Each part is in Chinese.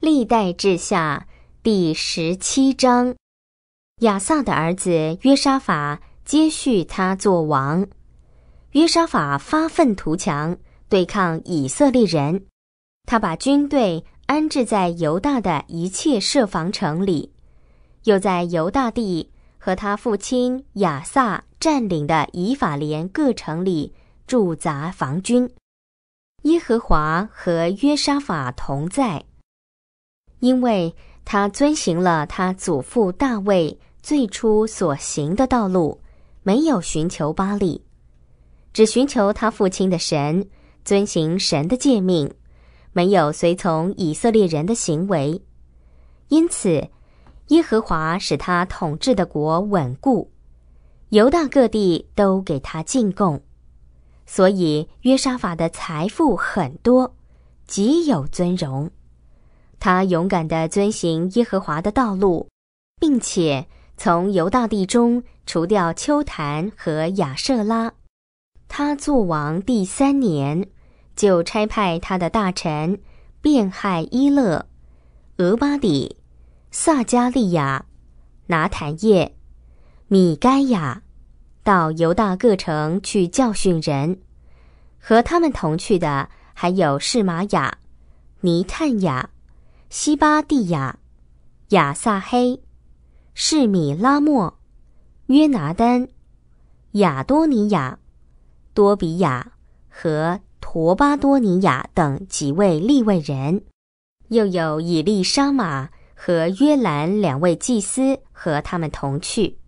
历代志下第十七章，亚萨的儿子约沙法接续他做王。约沙法发愤图强，对抗以色列人。他把军队安置在犹大的一切设防城里，又在犹大地和他父亲亚萨占领的以法莲各城里驻扎防军。耶和华和约沙法同在。因为他遵循了他祖父大卫最初所行的道路，没有寻求巴利，只寻求他父亲的神，遵行神的诫命，没有随从以色列人的行为，因此耶和华使他统治的国稳固，犹大各地都给他进贡，所以约沙法的财富很多，极有尊荣。他勇敢地遵行耶和华的道路，并且从犹大地中除掉秋坦和亚舍拉。他做王第三年，就差派他的大臣便亥、伊勒、俄巴底、萨加利亚、拿坦叶、米该亚到犹大各城去教训人。和他们同去的还有士玛雅、尼探雅。西巴蒂亚、亚撒黑、示米拉莫、约拿丹、亚多尼亚、多比亚和托巴多尼亚等几位立位人，又有以利沙玛和约兰两位祭司和他们同去。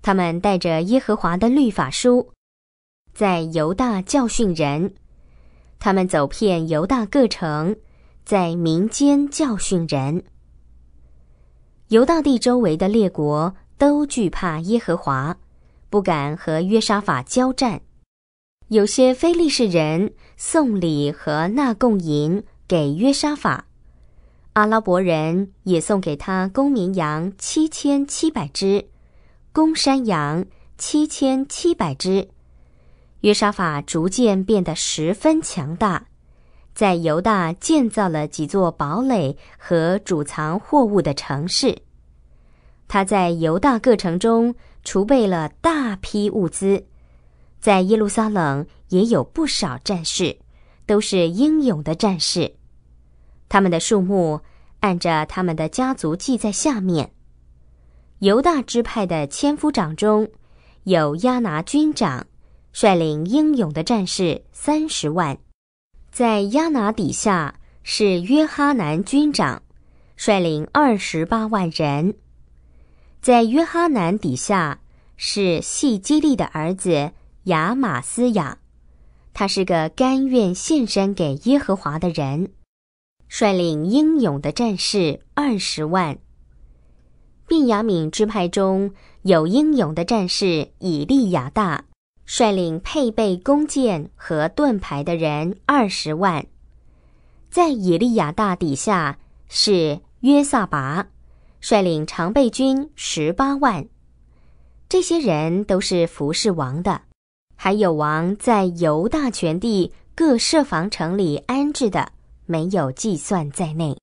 他们带着耶和华的律法书，在犹大教训人。他们走遍犹大各城。在民间教训人，犹大地周围的列国都惧怕耶和华，不敢和约沙法交战。有些非利士人送礼和纳贡银给约沙法，阿拉伯人也送给他公绵羊七千七百只，公山羊七千七百只。约沙法逐渐变得十分强大。在犹大建造了几座堡垒和储藏货物的城市。他在犹大各城中储备了大批物资。在耶路撒冷也有不少战士，都是英勇的战士。他们的数目按着他们的家族记在下面。犹大支派的千夫长中有亚拿军长，率领英勇的战士三十万。在亚拿底下是约哈南军长，率领二十八万人。在约哈南底下是细基利的儿子雅马斯雅，他是个甘愿献身给耶和华的人，率领英勇的战士二十万。便雅敏支派中有英勇的战士以利亚大。率领配备弓箭和盾牌的人二十万，在以利亚大底下是约萨拔，率领常备军十八万。这些人都是服侍王的，还有王在犹大全地各设防城里安置的，没有计算在内。